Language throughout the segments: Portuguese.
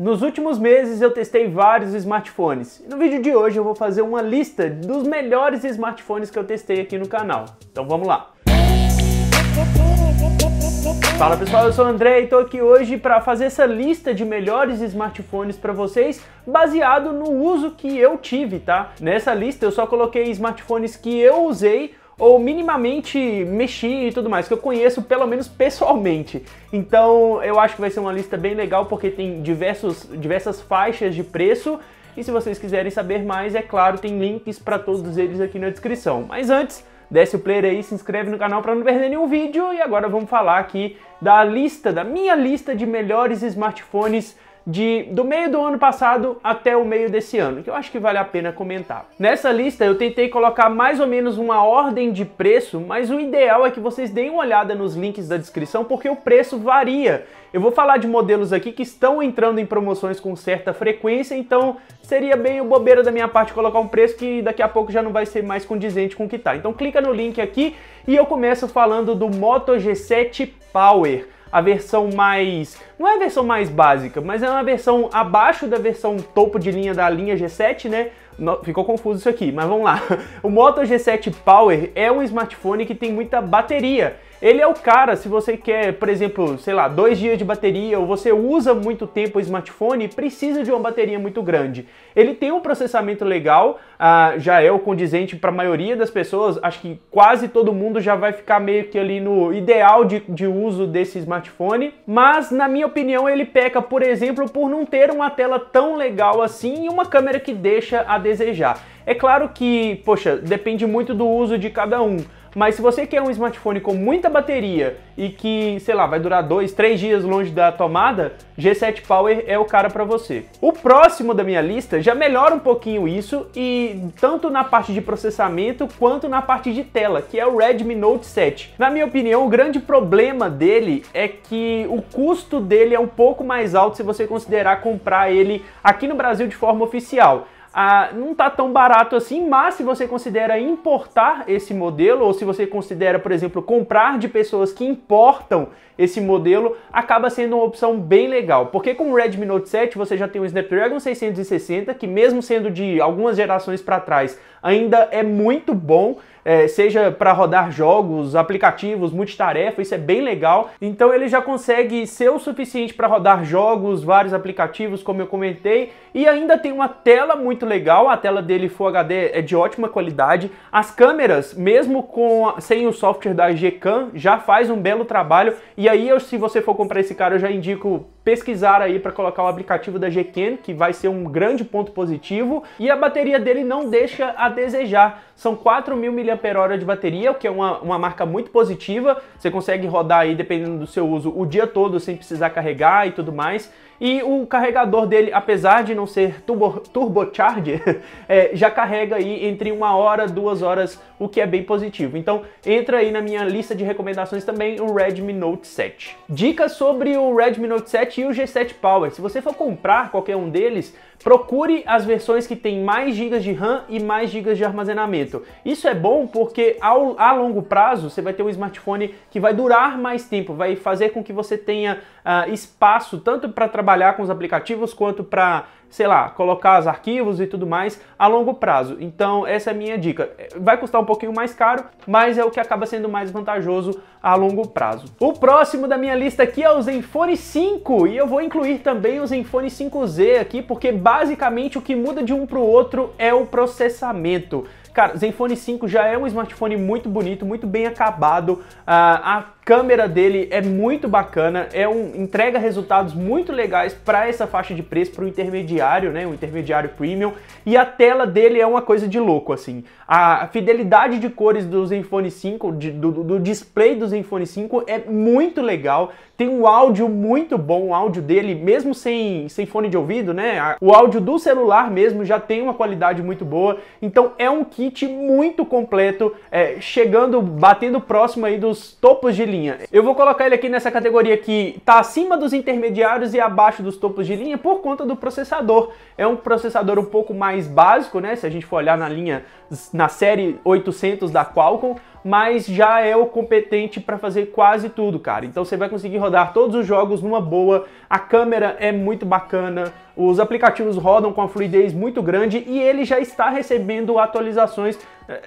Nos últimos meses eu testei vários smartphones. No vídeo de hoje eu vou fazer uma lista dos melhores smartphones que eu testei aqui no canal. Então vamos lá. Fala pessoal, eu sou o André e estou aqui hoje para fazer essa lista de melhores smartphones para vocês, baseado no uso que eu tive, tá? Nessa lista eu só coloquei smartphones que eu usei ou minimamente mexi e tudo mais, que eu conheço pelo menos pessoalmente. Então eu acho que vai ser uma lista bem legal porque tem diversos, diversas faixas de preço. E se vocês quiserem saber mais, é claro, tem links para todos eles aqui na descrição. Mas antes, desce o player aí, se inscreve no canal para não perder nenhum vídeo. E agora vamos falar aqui da lista, da minha lista de melhores smartphones de, do meio do ano passado até o meio desse ano, que eu acho que vale a pena comentar. Nessa lista eu tentei colocar mais ou menos uma ordem de preço, mas o ideal é que vocês deem uma olhada nos links da descrição porque o preço varia. Eu vou falar de modelos aqui que estão entrando em promoções com certa frequência, então seria meio bobeira da minha parte colocar um preço que daqui a pouco já não vai ser mais condizente com o que tá. Então clica no link aqui e eu começo falando do Moto G7 Power a versão mais. Não é a versão mais básica, mas é uma versão abaixo da versão topo de linha da linha G7, né? No, ficou confuso isso aqui, mas vamos lá. O Moto G7 Power é um smartphone que tem muita bateria. Ele é o cara, se você quer, por exemplo, sei lá, dois dias de bateria ou você usa muito tempo o smartphone e precisa de uma bateria muito grande. Ele tem um processamento legal, ah, já é o condizente para a maioria das pessoas, acho que quase todo mundo já vai ficar meio que ali no ideal de, de uso desse smartphone, mas na minha opinião ele peca, por exemplo, por não ter uma tela tão legal assim e uma câmera que deixa a desejar. É claro que, poxa, depende muito do uso de cada um. Mas se você quer um smartphone com muita bateria e que, sei lá, vai durar dois, três dias longe da tomada, G7 Power é o cara para você. O próximo da minha lista já melhora um pouquinho isso e tanto na parte de processamento quanto na parte de tela, que é o Redmi Note 7. Na minha opinião, o grande problema dele é que o custo dele é um pouco mais alto se você considerar comprar ele aqui no Brasil de forma oficial ah, não está tão barato assim, mas se você considera importar esse modelo, ou se você considera, por exemplo, comprar de pessoas que importam esse modelo, acaba sendo uma opção bem legal. Porque com o Redmi Note 7 você já tem o Snapdragon 660, que mesmo sendo de algumas gerações para trás, ainda é muito bom, é, seja para rodar jogos, aplicativos, multitarefa, isso é bem legal. Então ele já consegue ser o suficiente para rodar jogos, vários aplicativos, como eu comentei, e ainda tem uma tela muito legal, a tela dele Full HD é de ótima qualidade. As câmeras, mesmo com sem o software da Gcam, já faz um belo trabalho. E aí, eu, se você for comprar esse cara, eu já indico pesquisar aí para colocar o aplicativo da Gken, que vai ser um grande ponto positivo, e a bateria dele não deixa a desejar. São 4.000 mAh de bateria, o que é uma, uma marca muito positiva, você consegue rodar aí, dependendo do seu uso, o dia todo sem precisar carregar e tudo mais. E o carregador dele, apesar de não ser turbo, turbocharge, é, já carrega aí entre uma hora, duas horas, o que é bem positivo. Então entra aí na minha lista de recomendações também o Redmi Note 7. Dicas sobre o Redmi Note 7 e o G7 Power. Se você for comprar qualquer um deles, Procure as versões que têm mais gigas de RAM e mais gigas de armazenamento. Isso é bom porque ao, a longo prazo você vai ter um smartphone que vai durar mais tempo, vai fazer com que você tenha uh, espaço tanto para trabalhar com os aplicativos quanto para sei lá, colocar os arquivos e tudo mais a longo prazo. Então, essa é a minha dica. Vai custar um pouquinho mais caro, mas é o que acaba sendo mais vantajoso a longo prazo. O próximo da minha lista aqui é o Zenfone 5 e eu vou incluir também o Zenfone 5Z aqui, porque basicamente o que muda de um para o outro é o processamento. Cara, Zenfone 5 já é um smartphone muito bonito, muito bem acabado. Uh, ah, a câmera dele é muito bacana, é um entrega resultados muito legais para essa faixa de preço para o intermediário, né, o intermediário premium, e a tela dele é uma coisa de louco assim. A fidelidade de cores do Zenfone 5, de, do, do display do Zenfone 5 é muito legal. Tem um áudio muito bom, o áudio dele, mesmo sem, sem fone de ouvido, né? O áudio do celular mesmo já tem uma qualidade muito boa. Então é um kit muito completo, é, chegando, batendo próximo aí dos topos de linha. Eu vou colocar ele aqui nessa categoria que tá acima dos intermediários e abaixo dos topos de linha por conta do processador. É um processador um pouco mais básico, né? Se a gente for olhar na linha, na série 800 da Qualcomm, mas já é o competente para fazer quase tudo, cara. Então você vai conseguir rodar todos os jogos numa boa, a câmera é muito bacana, os aplicativos rodam com a fluidez muito grande e ele já está recebendo atualizações.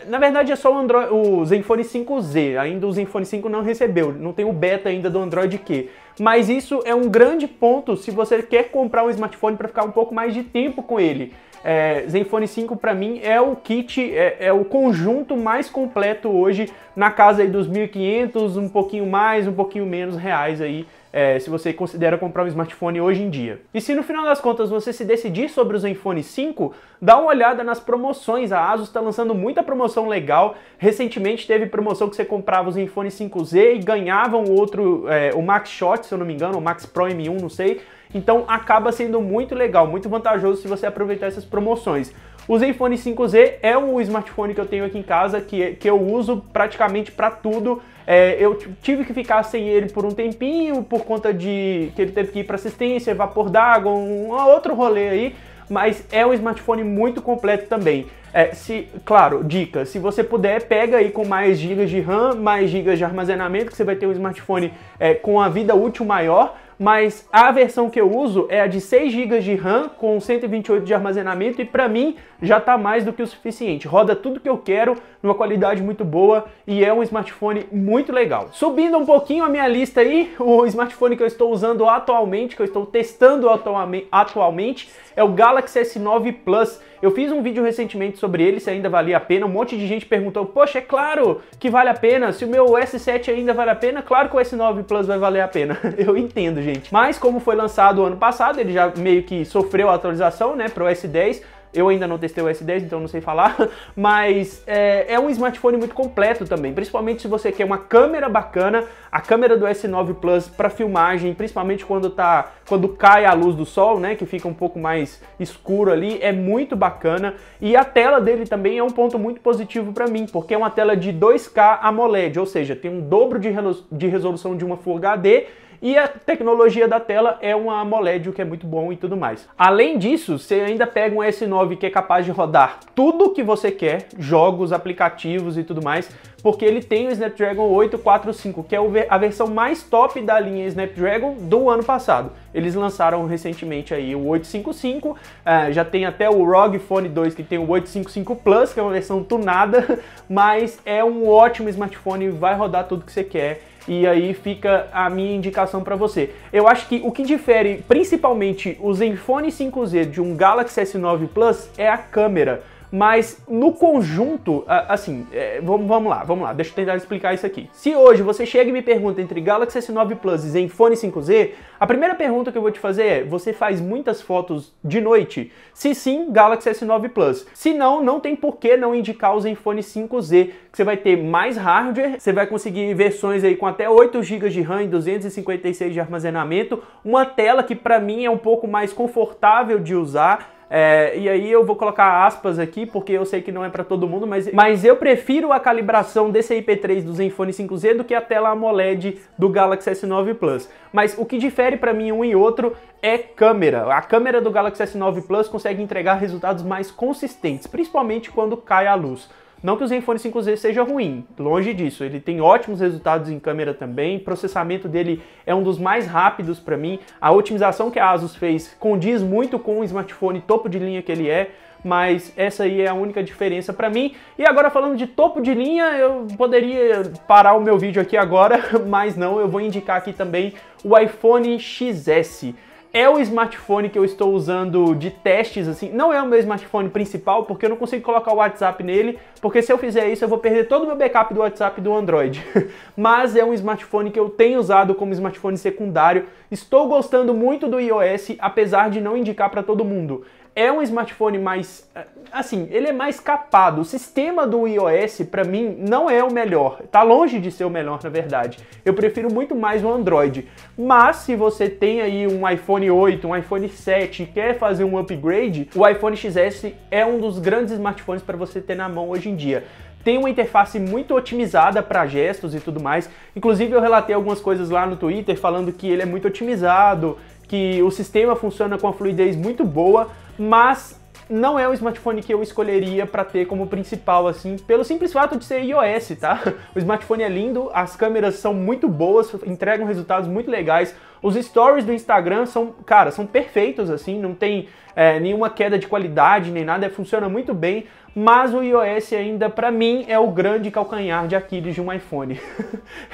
Na verdade é só o, Android, o Zenfone 5Z, ainda o Zenfone 5 não recebeu, não tem o beta ainda do Android Q. Mas isso é um grande ponto se você quer comprar um smartphone para ficar um pouco mais de tempo com ele. É, Zenfone 5 para mim é o kit, é, é, o conjunto mais completo hoje na casa aí dos 1.500, um pouquinho mais, um pouquinho menos reais aí é, se você considera comprar um smartphone hoje em dia. E se no final das contas você se decidir sobre os iPhone 5, dá uma olhada nas promoções. A ASUS está lançando muita promoção legal. Recentemente teve promoção que você comprava os iPhone 5Z e ganhava um outro, é, o Max Shot, se eu não me engano, o Max Pro M1, não sei. Então acaba sendo muito legal, muito vantajoso se você aproveitar essas promoções. O Zenfone 5Z é o smartphone que eu tenho aqui em casa, que, é, que eu uso praticamente para tudo é, eu tive que ficar sem ele por um tempinho, por conta de que ele teve que ir para assistência, vapor d'água, um, outro rolê aí mas é um smartphone muito completo também. É, se, claro, dica, se você puder, pega aí com mais gigas de RAM, mais gigas de armazenamento, que você vai ter um smartphone é, com a vida útil maior, mas a versão que eu uso é a de 6 GB de RAM com 128 de armazenamento e para mim já está mais do que o suficiente. Roda tudo que eu quero numa qualidade muito boa e é um smartphone muito legal. Subindo um pouquinho a minha lista aí, o smartphone que eu estou usando atualmente, que eu estou testando atualmente é o Galaxy S9 Plus eu fiz um vídeo recentemente sobre ele, se ainda valia a pena. Um monte de gente perguntou: Poxa, é claro que vale a pena. Se o meu S7 ainda vale a pena, claro que o S9 Plus vai valer a pena. Eu entendo, gente. Mas como foi lançado ano passado, ele já meio que sofreu a atualização, né, pro S10. Eu ainda não testei o S10, então não sei falar, mas é, é um smartphone muito completo também, principalmente se você quer uma câmera bacana, a câmera do S9 Plus para filmagem, principalmente quando tá quando cai a luz do sol, né, que fica um pouco mais escuro ali, é muito bacana. E a tela dele também é um ponto muito positivo para mim, porque é uma tela de 2K AMOLED, ou seja, tem um dobro de, de resolução de uma Full HD e a tecnologia da tela é uma AMOLED, o que é muito bom e tudo mais. Além disso, você ainda pega um S9 que é capaz de rodar tudo que você quer, jogos, aplicativos e tudo mais, porque ele tem o Snapdragon 845, que é a versão mais top da linha Snapdragon do ano passado. Eles lançaram recentemente aí o 855, eh, já tem até o ROG Phone 2 que tem o 855 Plus, que é uma versão tunada, mas é um ótimo smartphone, vai rodar tudo que você quer e aí fica a minha indicação para você. Eu acho que o que difere principalmente o Zenfone 5Z de um Galaxy S9 Plus é a câmera mas no conjunto, assim, é, vamos lá, vamos lá, deixa eu tentar explicar isso aqui. Se hoje você chega e me pergunta entre Galaxy S9 Plus e Zenfone 5Z, a primeira pergunta que eu vou te fazer é: você faz muitas fotos de noite? Se sim, Galaxy S9 Plus. Se não, não tem por que não indicar o Zenfone 5Z, que você vai ter mais hardware, você vai conseguir versões aí com até 8 GB de RAM e 256 de armazenamento, uma tela que para mim é um pouco mais confortável de usar é, e aí eu vou colocar aspas aqui, porque eu sei que não é para todo mundo, mas, mas eu prefiro a calibração desse IP3 do Zenfone 5Z do que a tela AMOLED do Galaxy S9 Plus. Mas o que difere para mim um e outro é câmera. A câmera do Galaxy S9 Plus consegue entregar resultados mais consistentes, principalmente quando cai a luz. Não que o Zenfone 5Z seja ruim, longe disso. Ele tem ótimos resultados em câmera também, processamento dele é um dos mais rápidos para mim. A otimização que a Asus fez condiz muito com o smartphone topo de linha que ele é, mas essa aí é a única diferença para mim. E agora falando de topo de linha, eu poderia parar o meu vídeo aqui agora, mas não, eu vou indicar aqui também o iPhone XS é o smartphone que eu estou usando de testes, assim. Não é o meu smartphone principal, porque eu não consigo colocar o WhatsApp nele, porque se eu fizer isso eu vou perder todo o meu backup do WhatsApp do Android. Mas é um smartphone que eu tenho usado como smartphone secundário. Estou gostando muito do iOS, apesar de não indicar para todo mundo é um smartphone mais eh, assim, ele é mais capado. O sistema do iOS para mim não é o melhor. Tá longe de ser o melhor, na verdade. Eu prefiro muito mais o Android. Mas se você tem aí um iPhone iPhone 8, um iPhone 7 e quer fazer um upgrade, o iPhone XS é um dos grandes smartphones para você ter na mão hoje em dia tem uma interface muito otimizada para gestos e tudo mais. Inclusive eu relatei algumas coisas lá no Twitter falando que ele é muito otimizado, que o sistema funciona com uma fluidez muito boa, mas não é o smartphone que eu escolheria para ter como principal, assim, pelo simples fato de ser iOS, tá? O smartphone é lindo, as câmeras são muito boas, entregam resultados muito legais, os stories do Instagram são, cara, são perfeitos, assim, não tem é, nenhuma queda de qualidade nem nada, funciona muito bem, mas o iOS ainda, para mim, é o grande calcanhar de Aquiles de um iPhone.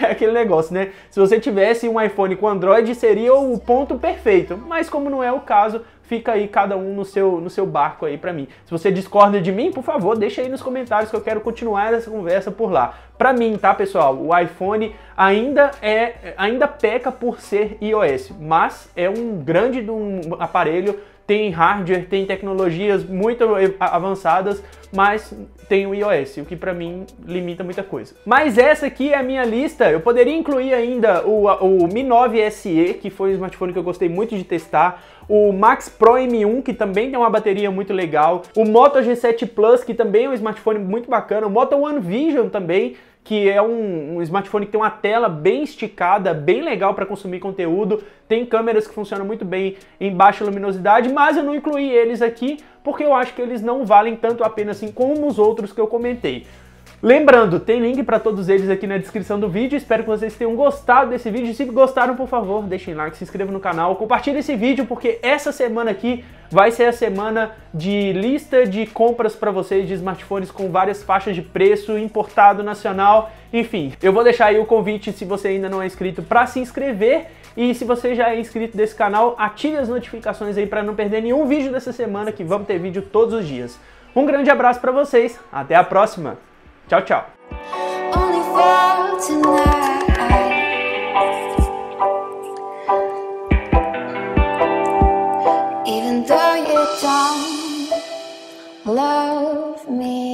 é aquele negócio, né? Se você tivesse um iPhone com Android, seria o ponto perfeito, mas como não é o caso, fica aí cada um no seu, no seu barco aí para mim. Se você discorda de mim, por favor, deixa aí nos comentários que eu quero continuar essa conversa por lá. Para mim, tá, pessoal, o iPhone ainda é ainda peca por ser iOS, mas é um grande um aparelho tem hardware, tem tecnologias muito avançadas, mas tem o iOS, o que para mim limita muita coisa. Mas essa aqui é a minha lista. Eu poderia incluir ainda o, o Mi 9 SE, que foi um smartphone que eu gostei muito de testar, o Max Pro M1, que também tem uma bateria muito legal, o Moto G7 Plus, que também é um smartphone muito bacana, o Moto One Vision também, que é um, um, smartphone que tem uma tela bem esticada, bem legal para consumir conteúdo, tem câmeras que funcionam muito bem em baixa luminosidade, mas eu não incluí eles aqui porque eu acho que eles não valem tanto a pena assim como os outros que eu comentei. Lembrando, tem link para todos eles aqui na descrição do vídeo. Espero que vocês tenham gostado desse vídeo. Se gostaram, por favor, deixem like, se inscrevam no canal, compartilhem esse vídeo, porque essa semana aqui vai ser a semana de lista de compras para vocês de smartphones com várias faixas de preço, importado, nacional, enfim. Eu vou deixar aí o convite se você ainda não é inscrito para se inscrever e se você já é inscrito desse canal, ative as notificações aí para não perder nenhum vídeo dessa semana que vamos ter vídeo todos os dias. Um grande abraço para vocês, até a próxima. Ciao, ciao. even though you don't love me.